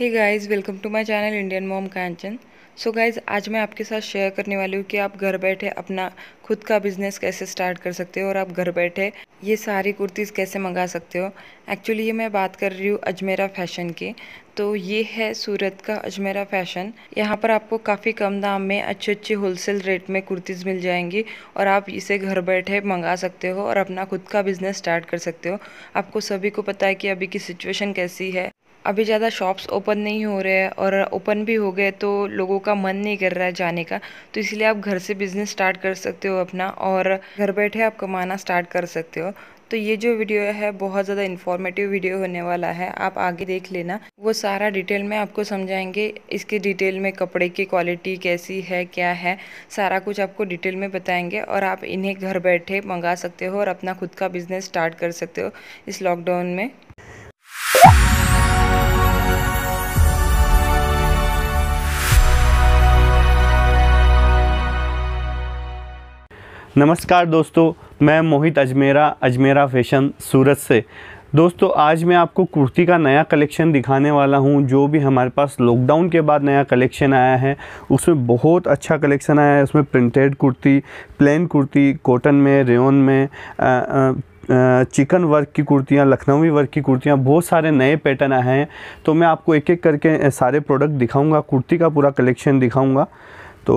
hey guys welcome to my channel Indian mom Kanchan so guys आज मैं आपके साथ शेयर करने वाली हूँ कि आप घर बैठे अपना खुद का बिजनेस कैसे स्टार्ट कर सकते हो और आप घर बैठे ये सारी कुर्तीज़ कैसे मंगा सकते हो एक्चुअली ये मैं बात कर रही हूँ अजमेरा फैशन की तो ये है सूरत का अजमेरा फैशन यहाँ पर आपको काफ़ी कम दाम में अच्छे अच्छे होलसेल रेट में कुर्तीज़ मिल जाएंगी और आप इसे घर बैठे मंगा सकते हो और अपना खुद का बिज़नेस स्टार्ट कर सकते हो आपको सभी को पता है कि अभी की सिचुएशन कैसी है अभी ज़्यादा शॉप्स ओपन नहीं हो रहे हैं और ओपन भी हो गए तो लोगों का मन नहीं कर रहा है जाने का तो इसलिए आप घर से बिज़नेस स्टार्ट कर सकते हो अपना और घर बैठे आप कमाना स्टार्ट कर सकते हो तो ये जो वीडियो है बहुत ज़्यादा इन्फॉर्मेटिव वीडियो होने वाला है आप आगे देख लेना वो सारा डिटेल में आपको समझाएंगे इसके डिटेल में कपड़े की क्वालिटी कैसी है क्या है सारा कुछ आपको डिटेल में बताएंगे और आप इन्हें घर बैठे मंगा सकते हो और अपना खुद का बिज़नेस स्टार्ट कर सकते हो इस लॉकडाउन में नमस्कार दोस्तों मैं मोहित अजमेरा अजमेरा फैशन सूरत से दोस्तों आज मैं आपको कुर्ती का नया कलेक्शन दिखाने वाला हूं जो भी हमारे पास लॉकडाउन के बाद नया कलेक्शन आया है उसमें बहुत अच्छा कलेक्शन आया है उसमें printed kurti plain kurti cotton में रेन में आ, आ, चिकन वर्क की कुर्तियाँ लखनवी वर्क की कुर्तियाँ बहुत सारे नए पैटर्न आए हैं तो मैं आपको एक एक करके सारे प्रोडक्ट दिखाऊंगा कुर्ती का पूरा कलेक्शन दिखाऊंगा तो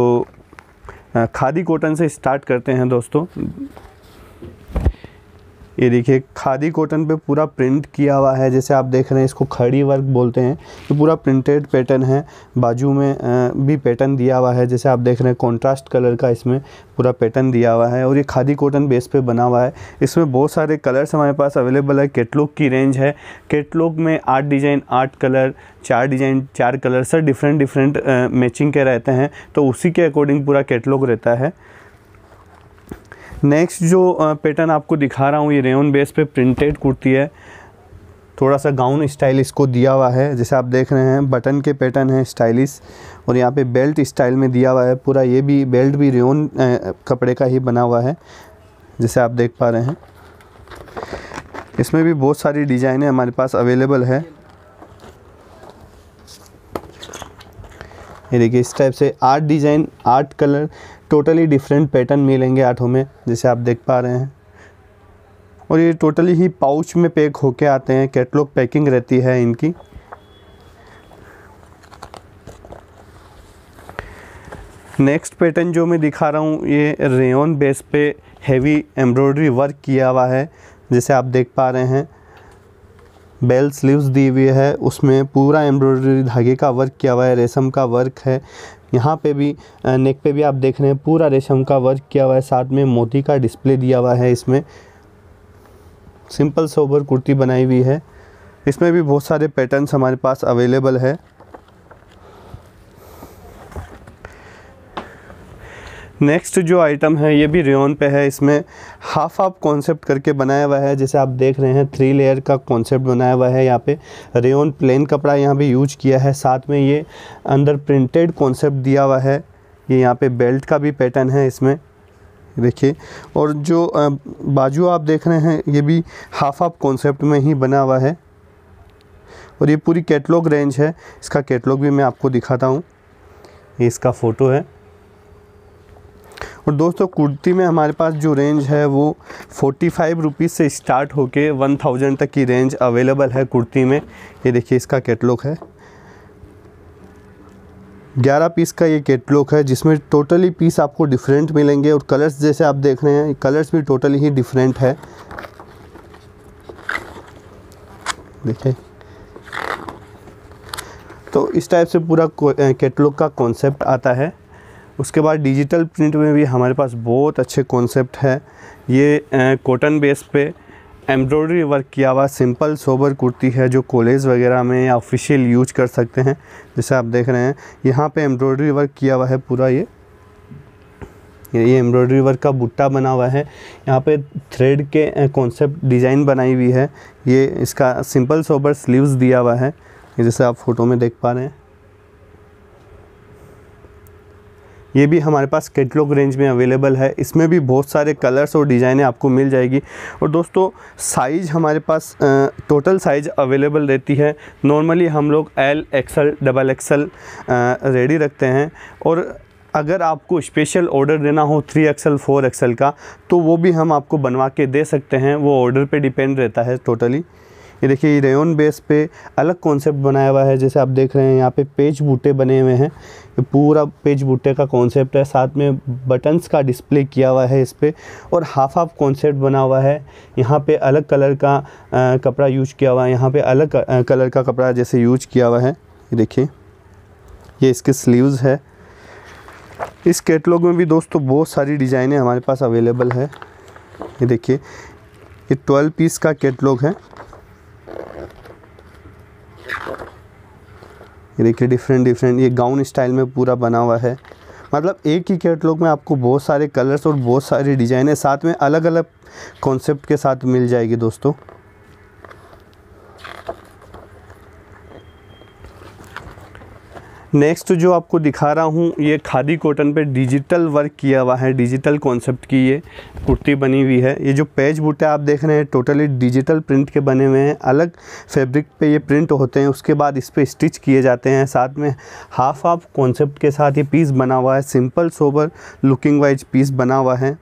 खादी कॉटन से स्टार्ट करते हैं दोस्तों ये देखिए खादी कॉटन पे पूरा प्रिंट किया हुआ है जैसे आप देख रहे हैं इसको खड़ी वर्क बोलते हैं ये पूरा प्रिंटेड पैटर्न है बाजू में भी पैटर्न दिया हुआ है जैसे आप देख रहे हैं कॉन्ट्रास्ट कलर का इसमें पूरा पैटर्न दिया हुआ है और ये खादी कॉटन बेस पे बना हुआ है इसमें बहुत सारे कलर्स हमारे पास अवेलेबल है केटलॉग की रेंज है केटलॉग में आठ डिज़ाइन आठ कलर चार डिज़ाइन चार colour sir different different matching के रहते हैं तो उसी के अकॉर्डिंग पूरा केटलॉग रहता है नेक्स्ट जो पैटर्न आपको दिखा रहा हूँ ये रेउन बेस पे प्रिंटेड कुर्ती है थोड़ा सा गाउन स्टाइल इसको दिया हुआ है जैसे आप देख रहे हैं बटन के पैटर्न है स्टाइलिश और यहाँ पे बेल्ट स्टाइल में दिया हुआ है पूरा ये भी बेल्ट भी रेउन कपड़े का ही बना हुआ है जैसे आप देख पा रहे हैं इसमें भी बहुत सारी डिजाइने हमारे पास अवेलेबल है ये देखिए इस टाइप से आठ डिज़ाइन आठ कलर टोटली डिफरेंट पैटर्न मिलेंगे आठों में जैसे आप देख पा रहे हैं और ये टोटली ही पाउच में पैक होके आते हैं कैटलॉग पैकिंग रहती है इनकी नेक्स्ट पैटर्न जो मैं दिखा रहा हूँ ये रेयन बेस पे हेवी एम्ब्रॉयडरी वर्क किया हुआ है जैसे आप देख पा रहे हैं बेल स्लीव्स दी हुई है उसमें पूरा एम्ब्रॉयडरी धागे का वर्क किया हुआ है रेशम का वर्क है यहाँ पे भी नेक पे भी आप देख रहे हैं पूरा रेशम का वर्क किया हुआ है साथ में मोती का डिस्प्ले दिया हुआ है इसमें सिंपल सोबर कुर्ती बनाई हुई है इसमें भी बहुत सारे पैटर्न्स हमारे पास अवेलेबल है नेक्स्ट जो आइटम है ये भी रेन पे है इसमें हाफ आप कॉन्सेप्ट करके बनाया हुआ है जैसे आप देख रहे हैं थ्री लेयर का कॉन्सेप्ट बनाया हुआ है यहाँ पे रेन प्लेन कपड़ा यहाँ पे यूज किया है साथ में ये अंदर प्रिंटेड कॉन्सेप्ट दिया हुआ है ये यहाँ पे बेल्ट का भी पैटर्न है इसमें देखिए और जो बाजू आप देख रहे हैं ये भी हाफ आप कॉन्सेप्ट में ही बना हुआ है और ये पूरी कैटलॉग रेंज है इसका कैटलॉग भी मैं आपको दिखाता हूँ ये इसका फ़ोटो है और दोस्तों कुर्ती में हमारे पास जो रेंज है वो फोर्टी फाइव रुपीज़ से स्टार्ट होके वन थाउजेंड तक की रेंज अवेलेबल है कुर्ती में ये देखिए इसका कैटलॉग है ग्यारह पीस का ये कैटलॉग है जिसमें टोटली पीस आपको डिफरेंट मिलेंगे और कलर्स जैसे आप देख रहे हैं कलर्स भी टोटली ही डिफरेंट है देखिए तो इस टाइप से पूरा कैटलॉग का कॉन्सेप्ट आता है उसके बाद डिजिटल प्रिंट में भी हमारे पास बहुत अच्छे कॉन्सेप्ट है ये कॉटन बेस पे एम्ब्रॉयडरी वर्क किया हुआ सिंपल सोबर कुर्ती है जो कॉलेज वगैरह में या ऑफिशियल यूज कर सकते हैं जैसे आप देख रहे हैं यहाँ पे एम्ब्रॉयडरी वर्क किया हुआ है पूरा ये ये एम्ब्रॉयडरी वर्क का बुट्टा बना हुआ है यहाँ पे थ्रेड के कॉन्सेप्ट डिज़ाइन बनाई हुई है ये इसका सिंपल सोबर स्लीव्स दिया हुआ है जैसे आप फोटो में देख पा रहे हैं ये भी हमारे पास कैटलॉग रेंज में अवेलेबल है इसमें भी बहुत सारे कलर्स और डिज़ाइनें आपको मिल जाएगी और दोस्तों साइज हमारे पास टोटल साइज अवेलेबल रहती है नॉर्मली हम लोग L XL double XL ready रखते हैं और अगर आपको स्पेशल ऑर्डर देना हो थ्री एक्सल फोर एक्सल का तो वो भी हम आपको बनवा के दे सकते हैं वो ऑर्डर पे डिपेंड रहता है टोटली ये देखिए रेयन बेस पे अलग कॉन्सेप्ट बनाया हुआ है जैसे आप देख रहे हैं यहाँ पे पेज बूटे बने हुए हैं ये पूरा पेज बूटे का कॉन्सेप्ट है साथ में बटन्स का डिस्प्ले किया हुआ है इस पर और हाफ हाफ कॉन्सेप्ट बना हुआ है यहाँ पे अलग कलर का आ, कपड़ा यूज किया हुआ है यहाँ पे अलग आ, कलर का कपड़ा जैसे यूज किया हुआ है देखिए ये इसके स्लीव्स है इस कैटलॉग में भी दोस्तों बहुत सारी डिज़ाइनें हमारे पास अवेलेबल है ये देखिए ये ट्वेल्व पीस का कैटलॉग है ये देखिए डिफरेंट डिफरेंट ये गाउन स्टाइल में पूरा बना हुआ है मतलब एक ही कैटलॉग में आपको बहुत सारे कलर्स और बहुत सारे डिज़ाइन है साथ में अलग अलग कॉन्सेप्ट के साथ मिल जाएगी दोस्तों नेक्स्ट जो आपको दिखा रहा हूँ ये खादी कॉटन पे डिजिटल वर्क किया हुआ है डिजिटल कॉन्सेप्ट की ये कुर्ती बनी हुई है ये जो पेज बूटे आप देख रहे हैं टोटली डिजिटल प्रिंट के बने हुए हैं अलग फैब्रिक पे ये प्रिंट होते हैं उसके बाद इस पर स्टिच किए जाते हैं साथ में हाफ हाफ कॉन्सेप्ट के साथ ये पीस बना हुआ है simple sober looking wise piece बना हुआ है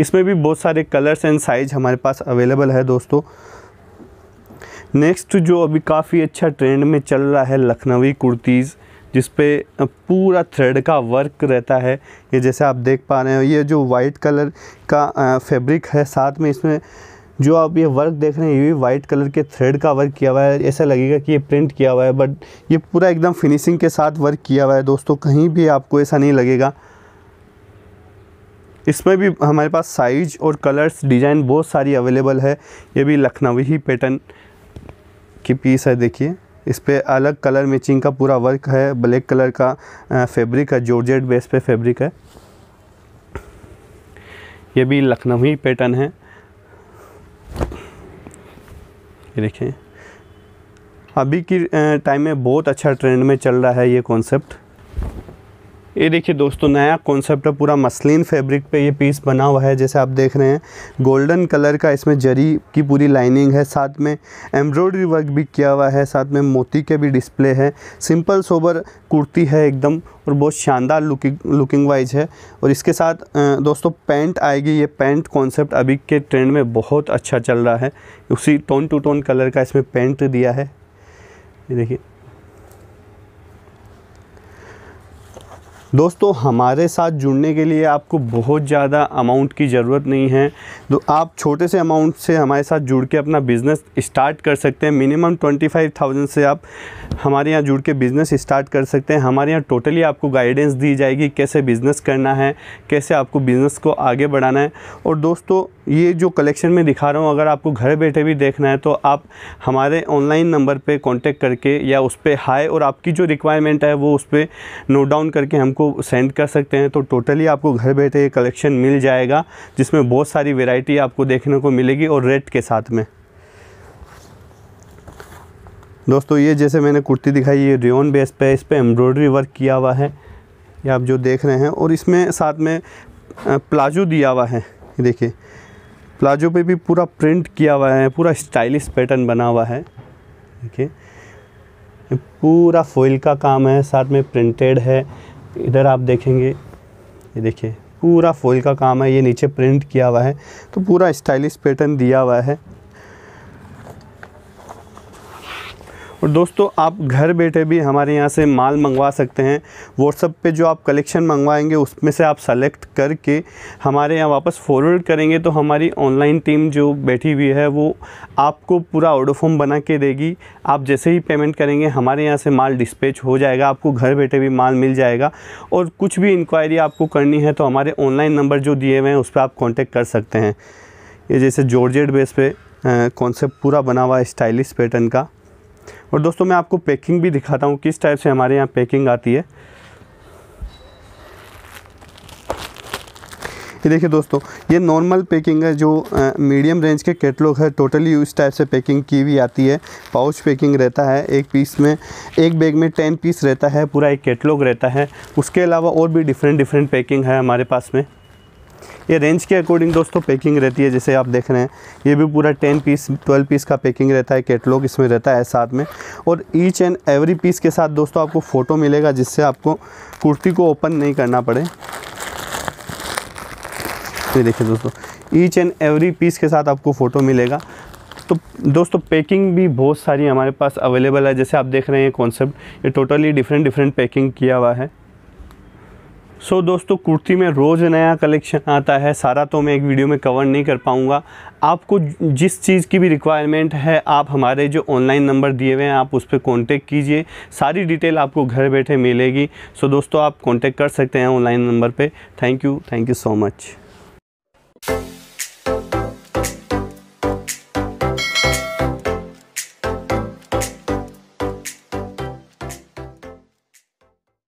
इसमें भी बहुत सारे कलर्स एंड साइज हमारे पास अवेलेबल है दोस्तों नेक्स्ट जो अभी काफ़ी अच्छा ट्रेंड में चल रहा है लखनवी कुर्तीज़ जिस पे पूरा थ्रेड का वर्क रहता है ये जैसे आप देख पा रहे हो ये जो वाइट कलर का फैब्रिक है साथ में इसमें जो आप ये वर्क देख रहे हैं ये भी वाइट कलर के थ्रेड का वर्क किया हुआ है ऐसा लगेगा कि ये प्रिंट किया हुआ है बट ये पूरा एकदम फिनिशिंग के साथ वर्क किया हुआ है दोस्तों कहीं भी आपको ऐसा नहीं लगेगा इसमें भी हमारे पास साइज और कलर्स डिज़ाइन बहुत सारी अवेलेबल है ये भी लखनवी ही पैटर्न की पीस है देखिए इस पर अलग कलर मैचिंग का पूरा वर्क है ब्लैक कलर का फैब्रिक है जॉर्जेट बेस पे फैब्रिक है ये भी लखनवी पैटर्न है ये देखें अभी की टाइम में बहुत अच्छा ट्रेंड में चल रहा है ये कॉन्सेप्ट ये देखिए दोस्तों नया कॉन्सेप्ट है पूरा मसलिन फैब्रिक पे ये पीस बना हुआ है जैसे आप देख रहे हैं गोल्डन कलर का इसमें जरी की पूरी लाइनिंग है साथ में एम्ब्रॉयडरी वर्क भी किया हुआ है साथ में मोती के भी डिस्प्ले है सिंपल सोबर कुर्ती है एकदम और बहुत शानदार लुकिंग लुकिंग वाइज है और इसके साथ दोस्तों पैंट आएगी ये पैंट कॉन्सेप्ट अभी के ट्रेंड में बहुत अच्छा चल रहा है उसी टोन टू टोन कलर का इसमें पेंट दिया है ये देखिए दोस्तों हमारे साथ जुड़ने के लिए आपको बहुत ज़्यादा अमाउंट की ज़रूरत नहीं है तो आप छोटे से अमाउंट से हमारे साथ जुड़ के अपना बिज़नेस स्टार्ट कर सकते हैं मिनिमम ट्वेंटी फाइव थाउजेंड से आप हमारे यहाँ जुड़ के बिज़नेस स्टार्ट कर सकते हैं हमारे यहाँ टोटली आपको गाइडेंस दी जाएगी कैसे बिज़नेस करना है कैसे आपको बिज़नेस को आगे बढ़ाना है और दोस्तों ये जो कलेक्शन में दिखा रहा हूँ अगर आपको घर बैठे भी देखना है तो आप हमारे ऑनलाइन नंबर पे कांटेक्ट करके या उस पर हाई और आपकी जो रिक्वायरमेंट है वो उस पर नोट डाउन करके हमको सेंड कर सकते हैं तो टोटली आपको घर बैठे ये कलेक्शन मिल जाएगा जिसमें बहुत सारी वेराइटी आपको देखने को मिलेगी और रेट के साथ में दोस्तों ये जैसे मैंने कुर्ती दिखाई ये रियोन बेस पर इस पर एम्ब्रॉयडरी वर्क किया हुआ है ये आप जो देख रहे हैं और इसमें साथ में प्लाजो दिया हुआ है देखिए प्लाजो पे भी पूरा प्रिंट किया हुआ है पूरा स्टाइलिश पैटर्न बना हुआ है ओके पूरा फॉइल का काम है साथ में प्रिंटेड है इधर आप देखेंगे ये देखिए पूरा फॉइल का काम है ये नीचे प्रिंट किया हुआ है तो पूरा स्टाइलिश पैटर्न दिया हुआ है और दोस्तों आप घर बैठे भी हमारे यहाँ से माल मंगवा सकते हैं व्हाट्सअप पे जो आप कलेक्शन मंगवाएंगे उसमें से आप सेलेक्ट करके हमारे यहाँ वापस फॉरवर्ड करेंगे तो हमारी ऑनलाइन टीम जो बैठी हुई है वो आपको पूरा ऑर्डर फॉर्म बना के देगी आप जैसे ही पेमेंट करेंगे हमारे यहाँ से माल डिस्पैच हो जाएगा आपको घर बैठे भी माल मिल जाएगा और कुछ भी इंक्वायरी आपको करनी है तो हमारे ऑनलाइन नंबर जो दिए हुए हैं उस पर आप कॉन्टेक्ट कर सकते हैं ये जैसे जॉर्जेट बेस पे कॉन्सेप्ट पूरा बना हुआ है स्टाइलिश पैटर्न का और दोस्तों मैं आपको पैकिंग भी दिखाता हूँ किस टाइप से हमारे यहाँ पैकिंग आती है ये देखिए दोस्तों ये नॉर्मल पैकिंग है जो मीडियम रेंज के कैटलॉग है टोटली उस टाइप से पैकिंग की हुई आती है पाउच पैकिंग रहता है एक पीस में एक बैग में टेन पीस रहता है पूरा एक कैटलॉग रहता है उसके अलावा और भी डिफरेंट डिफरेंट पैकिंग है हमारे पास में ये रेंज के अकॉर्डिंग दोस्तों पैकिंग रहती है जैसे आप देख रहे हैं ये भी पूरा टेन पीस ट्वेल्व पीस का पैकिंग रहता है कैटलॉग इसमें रहता है साथ में और ईच एंड एवरी पीस के साथ दोस्तों आपको फ़ोटो मिलेगा जिससे आपको कुर्ती को ओपन नहीं करना पड़े ये देखिए दोस्तों ईच एंड एवरी पीस के साथ आपको फ़ोटो मिलेगा तो दोस्तों पैकिंग भी बहुत सारी हमारे पास अवेलेबल है जैसे आप देख रहे हैं कॉन्सेप्ट ये टोटली डिफरेंट डिफरेंट पैकिंग किया हुआ है सो so, दोस्तों कुर्ती में रोज़ नया कलेक्शन आता है सारा तो मैं एक वीडियो में कवर नहीं कर पाऊँगा आपको जिस चीज़ की भी रिक्वायरमेंट है आप हमारे जो ऑनलाइन नंबर दिए हुए हैं आप उस पर कॉन्टेक्ट कीजिए सारी डिटेल आपको घर बैठे मिलेगी सो so, दोस्तों आप कॉन्टेक्ट कर सकते हैं ऑनलाइन नंबर पर thank you thank you so much